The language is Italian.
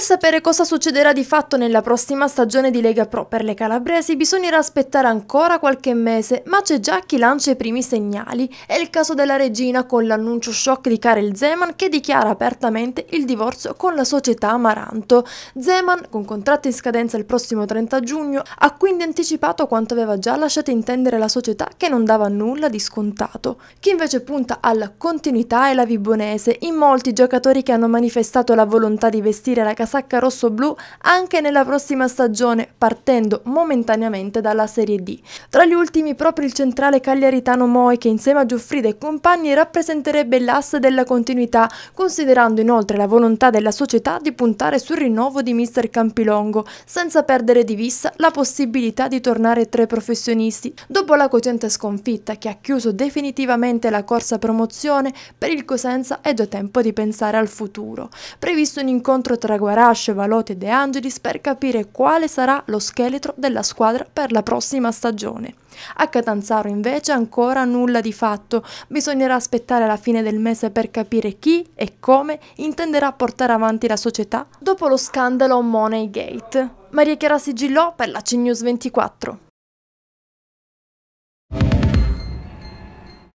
Per sapere cosa succederà di fatto nella prossima stagione di Lega Pro per le calabresi bisognerà aspettare ancora qualche mese, ma c'è già chi lancia i primi segnali. È il caso della regina con l'annuncio shock di Karel Zeman che dichiara apertamente il divorzio con la società Amaranto. Zeman, con contratto in scadenza il prossimo 30 giugno, ha quindi anticipato quanto aveva già lasciato intendere la società che non dava nulla di scontato. Chi invece punta alla continuità è la Vibonese. In molti giocatori che hanno manifestato la volontà di vestire la casa casacca rosso-blu anche nella prossima stagione, partendo momentaneamente dalla Serie D. Tra gli ultimi proprio il centrale cagliaritano Moi che insieme a Giuffrida e compagni rappresenterebbe l'asse della continuità, considerando inoltre la volontà della società di puntare sul rinnovo di mister Campilongo, senza perdere di vista la possibilità di tornare tra i professionisti. Dopo la cocente sconfitta che ha chiuso definitivamente la corsa promozione, per il Cosenza è già tempo di pensare al futuro. Previsto un incontro tra Guarani Carascio, Valote e De Angelis per capire quale sarà lo scheletro della squadra per la prossima stagione. A Catanzaro invece ancora nulla di fatto, bisognerà aspettare la fine del mese per capire chi e come intenderà portare avanti la società dopo lo scandalo Moneygate. Maria Chiara Sigillò per la CNews 24.